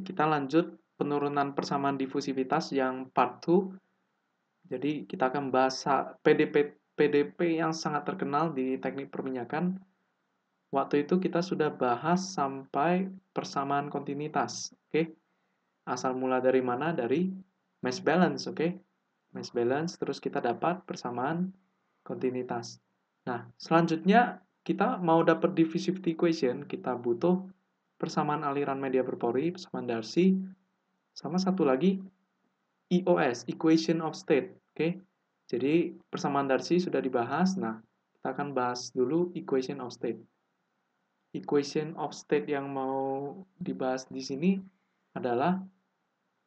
kita lanjut penurunan persamaan difusivitas yang part 2. Jadi kita akan bahas PDP PDP yang sangat terkenal di teknik perminyakan. Waktu itu kita sudah bahas sampai persamaan kontinuitas, oke? Okay? Asal mula dari mana? Dari mass balance, oke? Okay? Mass balance terus kita dapat persamaan kontinuitas. Nah, selanjutnya kita mau dapat divisivity equation, kita butuh persamaan aliran media berpori, persamaan Darcy, sama satu lagi EOS, Equation of State. Oke, jadi persamaan Darcy sudah dibahas. Nah, kita akan bahas dulu Equation of State. Equation of State yang mau dibahas di sini adalah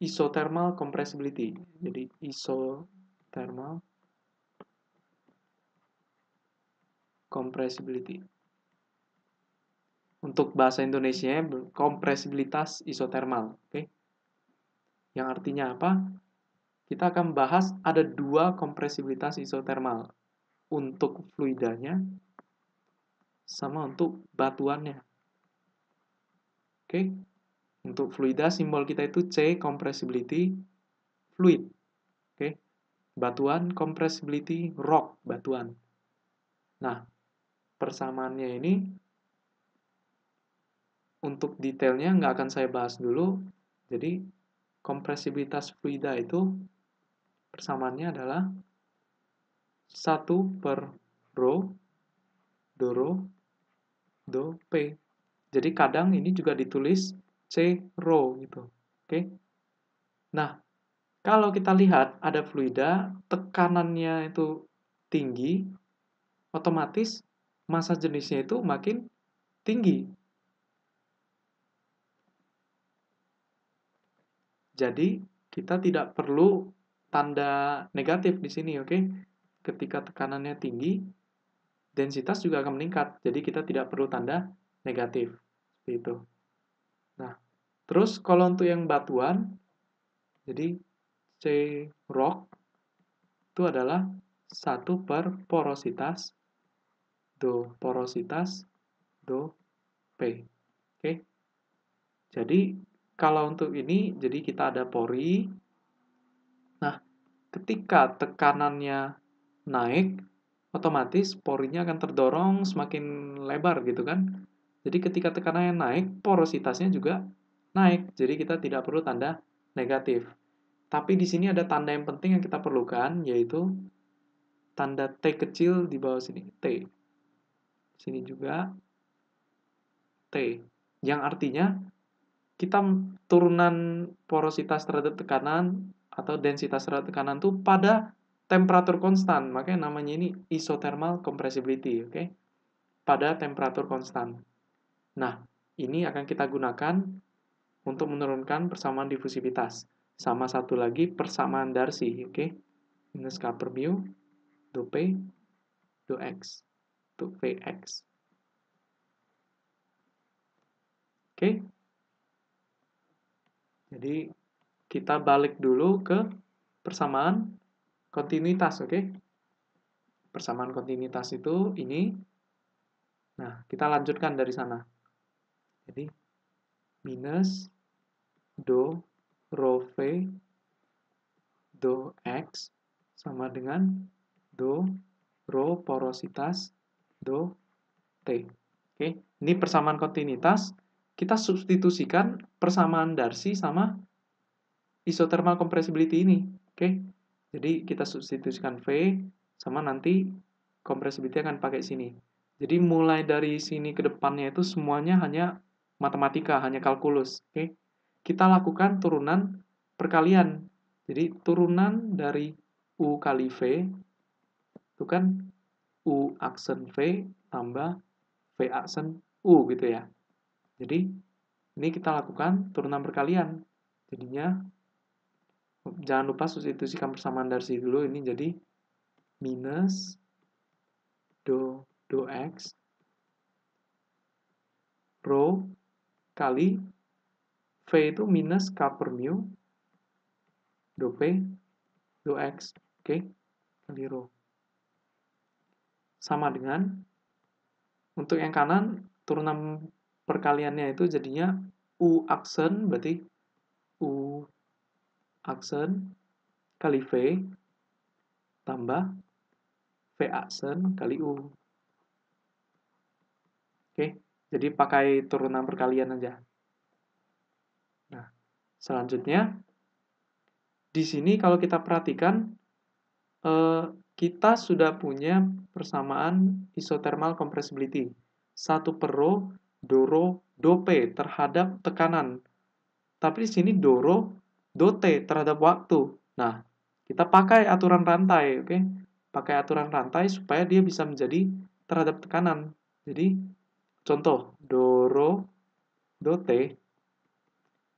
isothermal compressibility. Jadi isothermal compressibility untuk bahasa Indonesia kompresibilitas isotermal, oke? Okay? Yang artinya apa? Kita akan bahas ada dua kompresibilitas isotermal untuk fluidanya sama untuk batuannya. Oke? Okay? Untuk fluida simbol kita itu C compressibility fluid. Oke? Okay? Batuan compressibility rock, batuan. Nah, persamaannya ini untuk detailnya nggak akan saya bahas dulu. Jadi kompresibilitas fluida itu persamaannya adalah 1 per rho do rho do p. Jadi kadang ini juga ditulis c rho gitu. Oke. Nah, kalau kita lihat ada fluida tekanannya itu tinggi, otomatis massa jenisnya itu makin tinggi Jadi, kita tidak perlu tanda negatif di sini, oke? Okay? Ketika tekanannya tinggi, densitas juga akan meningkat. Jadi, kita tidak perlu tanda negatif. Seperti itu. Nah, terus kalau untuk yang batuan, jadi C rock itu adalah satu per porositas do porositas do P. Oke. Okay? Jadi kalau untuk ini, jadi kita ada pori. Nah, ketika tekanannya naik, otomatis porinya akan terdorong semakin lebar gitu kan. Jadi ketika tekanannya naik, porositasnya juga naik. Jadi kita tidak perlu tanda negatif. Tapi di sini ada tanda yang penting yang kita perlukan, yaitu tanda T kecil di bawah sini, T. Sini juga T, yang artinya kita turunan porositas terhadap tekanan atau densitas terhadap tekanan tuh pada temperatur konstan. Makanya namanya ini isothermal compressibility, oke? Okay? Pada temperatur konstan. Nah, ini akan kita gunakan untuk menurunkan persamaan difusivitas. Sama satu lagi persamaan Darcy, oke? Okay? Minus K per mu, do P, do X, do Vx. Oke, okay? Jadi kita balik dulu ke persamaan kontinuitas, oke? Okay? Persamaan kontinuitas itu ini. Nah, kita lanjutkan dari sana. Jadi minus do rho v do x sama dengan do rho porositas do t. Oke, okay? ini persamaan kontinuitas kita substitusikan persamaan Darcy sama isothermal compressibility ini. Oke. Okay? Jadi kita substitusikan V sama nanti compressibility akan pakai sini. Jadi mulai dari sini ke depannya itu semuanya hanya matematika, hanya kalkulus. Oke. Okay? Kita lakukan turunan perkalian. Jadi turunan dari U kali V itu kan U aksen V tambah V aksen U gitu ya. Jadi, ini kita lakukan turunan perkalian Jadinya, jangan lupa substitusikan persamaan dari sini dulu. Ini jadi minus do, do x rho kali V itu minus K per mu do P do X oke okay? kali rho sama dengan untuk yang kanan turunan perkaliannya itu jadinya U aksen berarti U aksen kali V tambah V aksen kali U. Oke, jadi pakai turunan perkalian aja. Nah, selanjutnya di sini kalau kita perhatikan eh, kita sudah punya persamaan isothermal compressibility. satu per rho doro dope terhadap tekanan. Tapi di sini doro dote terhadap waktu. Nah, kita pakai aturan rantai, oke? Okay? Pakai aturan rantai supaya dia bisa menjadi terhadap tekanan. Jadi, contoh doro dote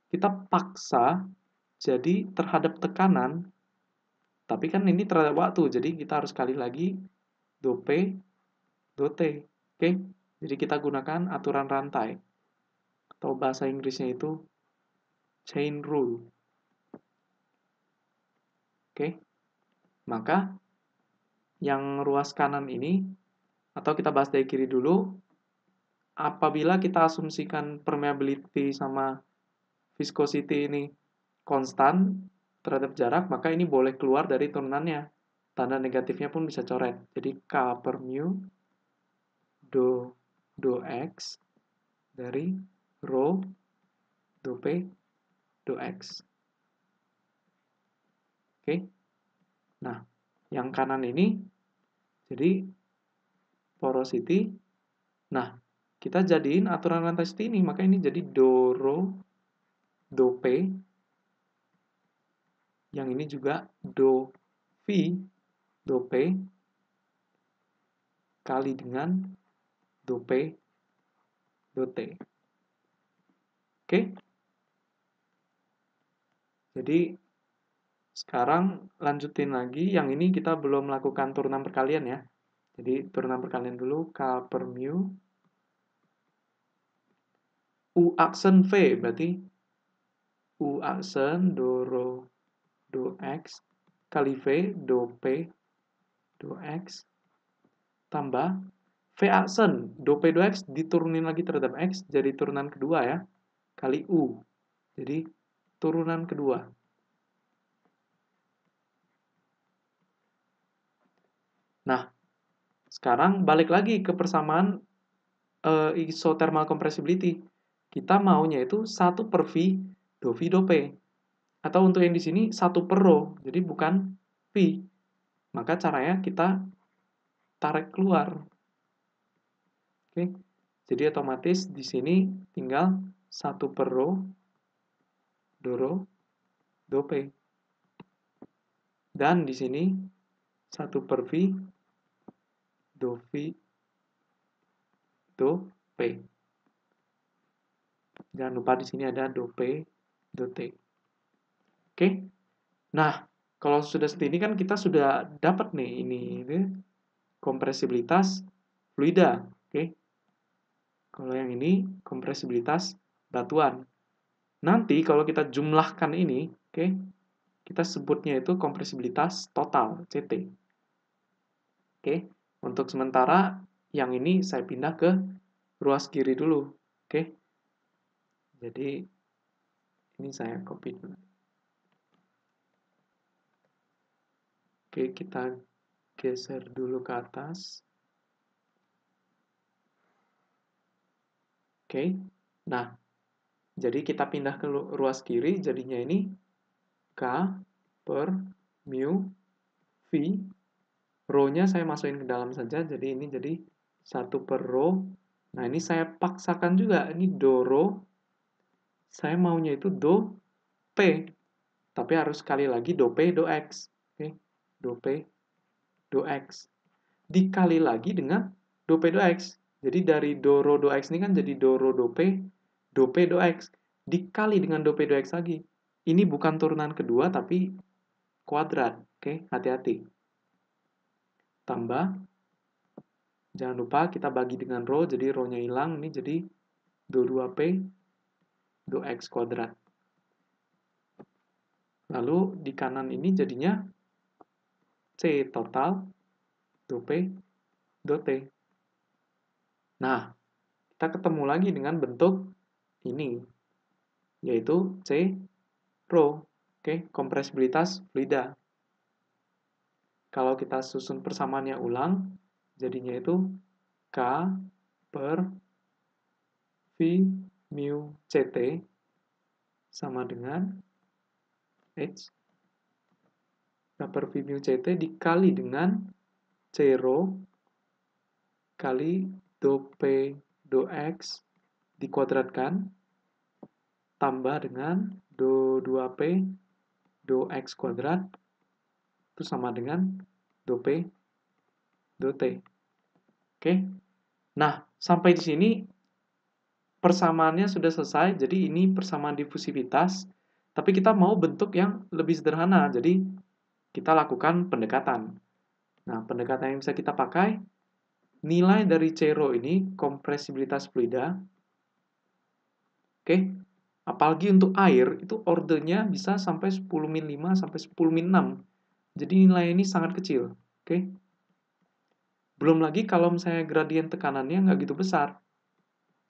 kita paksa jadi terhadap tekanan tapi kan ini terhadap waktu jadi kita harus kali lagi dope dote oke okay? Jadi kita gunakan aturan rantai atau bahasa Inggrisnya itu chain rule. Oke. Maka yang ruas kanan ini atau kita bahas dari kiri dulu apabila kita asumsikan permeability sama viscosity ini konstan terhadap jarak, maka ini boleh keluar dari turunannya. Tanda negatifnya pun bisa coret. Jadi K per mu, do do X dari rho do P do X. Oke. Nah, yang kanan ini jadi porosity. Nah, kita jadiin aturan rantai city ini, maka ini jadi do rho do P. Yang ini juga do V do P kali dengan 2 P, 2 T. Oke? Jadi, sekarang lanjutin lagi. Yang ini kita belum melakukan turunan perkalian ya. Jadi, turunan perkalian dulu. K per mu. U aksen V, berarti U aksen do rho do X kali V do P do X tambah v aksen do P2X diturunin lagi terhadap X, jadi turunan kedua ya, kali U. Jadi, turunan kedua. Nah, sekarang balik lagi ke persamaan uh, eh, isothermal compressibility. Kita maunya itu 1 per V, do V, do P. Atau untuk yang di sini 1 per Rho, jadi bukan V. Maka caranya kita tarik keluar Oke. Jadi otomatis di sini tinggal satu per rho, do dope. Dan di sini satu per V, do V, do P. Jangan lupa di sini ada do P, do T. Oke. Nah, kalau sudah seperti ini kan kita sudah dapat nih ini, ini kompresibilitas fluida kalau yang ini kompresibilitas batuan. Nanti kalau kita jumlahkan ini, oke, okay, kita sebutnya itu kompresibilitas total CT. Oke, okay, untuk sementara yang ini saya pindah ke ruas kiri dulu, oke? Okay. Jadi ini saya copy dulu. Oke, kita geser dulu ke atas. Oke. Nah, jadi kita pindah ke ruas kiri, jadinya ini K per mu V. Rho-nya saya masukin ke dalam saja, jadi ini jadi 1 per rho. Nah, ini saya paksakan juga, ini do rho. Saya maunya itu do P. Tapi harus sekali lagi do P, do X. Oke, do P, do X. Dikali lagi dengan do P, do X. Jadi dari doro do x ini kan jadi doro do p, do p do x dikali dengan do p do x lagi. Ini bukan turunan kedua tapi kuadrat. Oke, hati-hati. Tambah. Jangan lupa kita bagi dengan rho, jadi rho-nya hilang. Ini jadi do 2p do x kuadrat. Lalu di kanan ini jadinya C total do P do T. Nah, kita ketemu lagi dengan bentuk ini, yaitu C pro, oke, okay? kompresibilitas lidah Kalau kita susun persamaannya ulang, jadinya itu K per V mu CT sama dengan H K per V mu CT dikali dengan C rho kali do P do X dikuadratkan tambah dengan do 2P do X kuadrat itu sama dengan do P do T. Oke. Nah, sampai di sini persamaannya sudah selesai. Jadi ini persamaan difusivitas, tapi kita mau bentuk yang lebih sederhana. Jadi kita lakukan pendekatan. Nah, pendekatan yang bisa kita pakai nilai hmm. dari zero ini kompresibilitas fluida. Oke. Okay? Apalagi untuk air itu ordernya bisa sampai 10 min 5 sampai 10 min 6. Jadi nilai ini sangat kecil. Oke. Okay? Belum lagi kalau misalnya gradien tekanannya nggak gitu besar.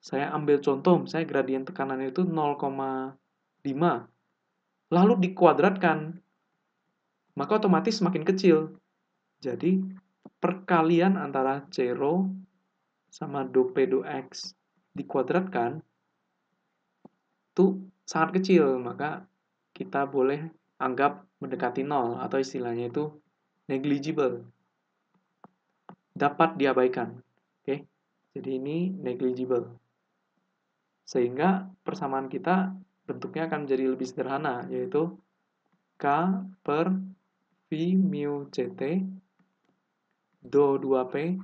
Saya ambil contoh, misalnya gradien tekanannya itu 0,5. Lalu dikuadratkan. Maka otomatis semakin kecil. Jadi perkalian antara C rho sama do P do X dikuadratkan itu sangat kecil, maka kita boleh anggap mendekati nol atau istilahnya itu negligible. Dapat diabaikan. Oke. Jadi ini negligible. Sehingga persamaan kita bentuknya akan menjadi lebih sederhana yaitu K per V mu CT do 2p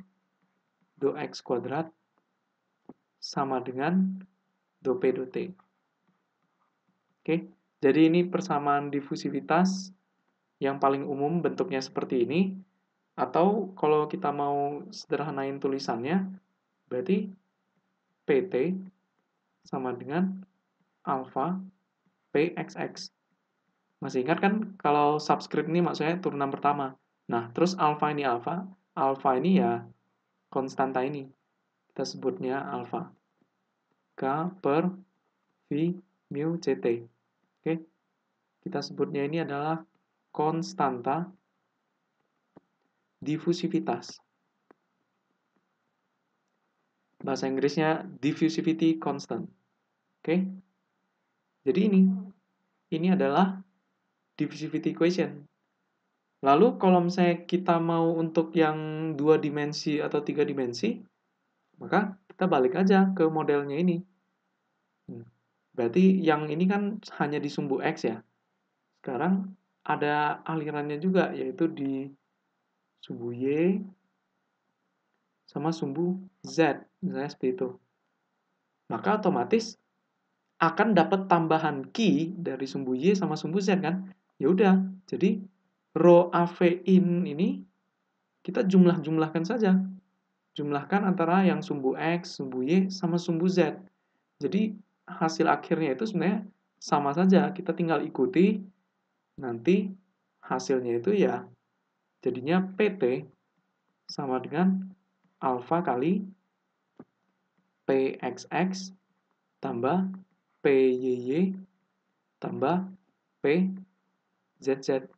do x kuadrat sama dengan do p do t. Oke, jadi ini persamaan difusivitas yang paling umum bentuknya seperti ini. Atau kalau kita mau sederhanain tulisannya, berarti PT sama dengan alfa PXX. Masih ingat kan kalau subscript ini maksudnya turunan pertama. Nah, terus alfa ini alfa, alfa ini ya konstanta ini. Kita sebutnya alfa. K per V mu CT. Oke. Kita sebutnya ini adalah konstanta difusivitas. Bahasa Inggrisnya diffusivity constant. Oke. Jadi ini ini adalah diffusivity equation Lalu kalau misalnya kita mau untuk yang dua dimensi atau tiga dimensi, maka kita balik aja ke modelnya ini. Hmm. Berarti yang ini kan hanya di sumbu X ya. Sekarang ada alirannya juga, yaitu di sumbu Y sama sumbu Z, misalnya seperti itu. Maka otomatis akan dapat tambahan Q dari sumbu Y sama sumbu Z kan? Ya udah, jadi in ini kita jumlah-jumlahkan saja. Jumlahkan antara yang sumbu X, sumbu Y, sama sumbu Z. Jadi hasil akhirnya itu sebenarnya sama saja. Kita tinggal ikuti nanti hasilnya itu ya jadinya PT sama dengan alfa kali PXX tambah PYY tambah PZZ.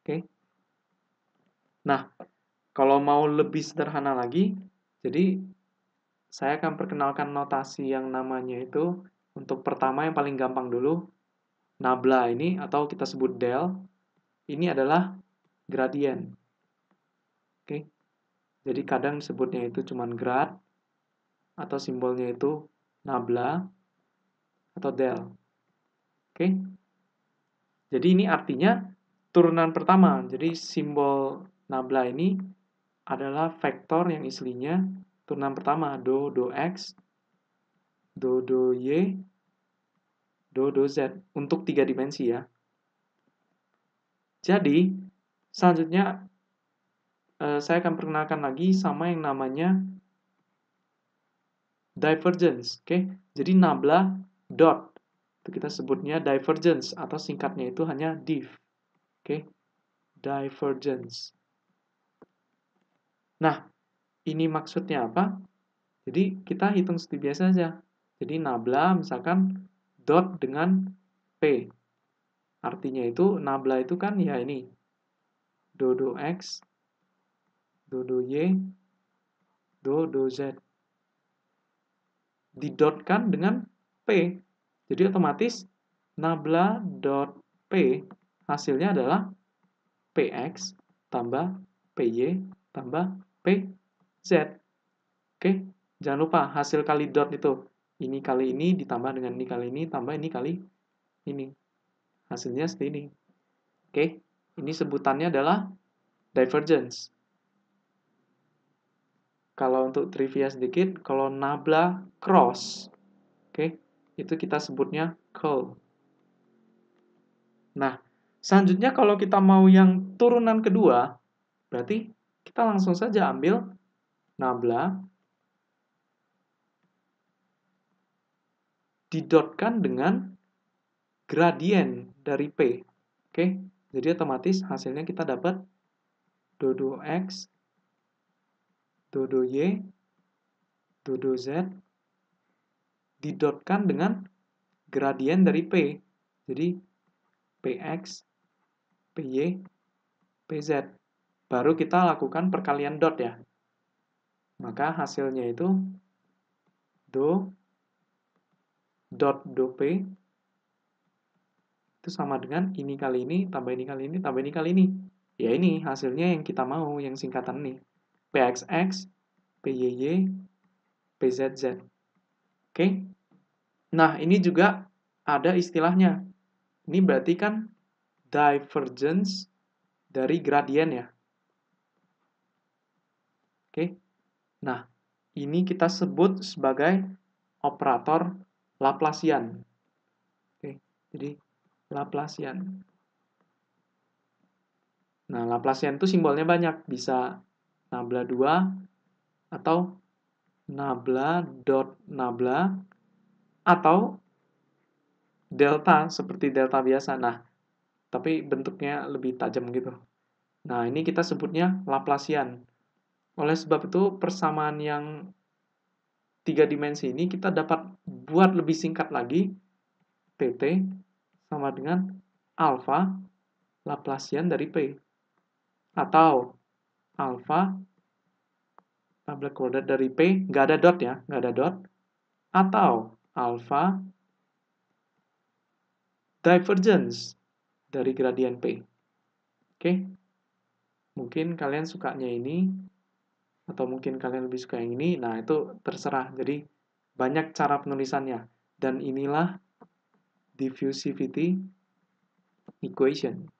Oke. Nah, kalau mau lebih sederhana lagi, jadi saya akan perkenalkan notasi yang namanya itu untuk pertama yang paling gampang dulu, nabla ini atau kita sebut del, ini adalah gradien. Oke. Jadi kadang disebutnya itu cuman grad atau simbolnya itu nabla atau del. Oke. Jadi ini artinya turunan pertama. Jadi simbol nabla ini adalah vektor yang istrinya turunan pertama do do x do do y do do z untuk tiga dimensi ya. Jadi selanjutnya eh, saya akan perkenalkan lagi sama yang namanya divergence, oke? Okay? Jadi nabla dot itu kita sebutnya divergence atau singkatnya itu hanya div. Oke, okay. divergence. Nah, ini maksudnya apa? Jadi kita hitung seperti biasa saja. Jadi nabla misalkan dot dengan P. Artinya itu nabla itu kan ya ini. Dodo X, dodo Y, dodo Z. Didotkan dengan P. Jadi otomatis nabla dot P hasilnya adalah PX tambah PY tambah PZ. Oke, jangan lupa hasil kali dot itu. Ini kali ini ditambah dengan ini kali ini, tambah ini kali ini. Hasilnya seperti ini. Oke, ini sebutannya adalah divergence. Kalau untuk trivia sedikit, kalau nabla cross, oke, itu kita sebutnya curl. Nah, Selanjutnya kalau kita mau yang turunan kedua, berarti kita langsung saja ambil nabla didotkan dengan gradien dari P. Oke, jadi otomatis hasilnya kita dapat dodo X, dodo Y, dodo Z, didotkan dengan gradien dari P. Jadi, PX PY, PZ. Baru kita lakukan perkalian dot ya. Maka hasilnya itu do dot do P itu sama dengan ini kali ini, tambah ini kali ini, tambah ini kali ini. Ya ini hasilnya yang kita mau, yang singkatan nih. PXX, PYY, PZZ. Oke? Nah, ini juga ada istilahnya. Ini berarti kan divergence dari gradien ya. Oke. Nah, ini kita sebut sebagai operator Laplacian. Oke, jadi Laplacian. Nah, Laplacian itu simbolnya banyak, bisa nabla 2 atau nabla dot nabla atau delta seperti delta biasa. Nah, tapi bentuknya lebih tajam gitu. Nah, ini kita sebutnya Laplacian. Oleh sebab itu, persamaan yang tiga dimensi ini kita dapat buat lebih singkat lagi, TT sama dengan alfa Laplacian dari P. Atau alfa tablet dari P, nggak ada dot ya, nggak ada dot. Atau alfa divergence dari gradient P. Oke? Mungkin kalian sukanya ini, atau mungkin kalian lebih suka yang ini, nah itu terserah. Jadi, banyak cara penulisannya. Dan inilah diffusivity equation.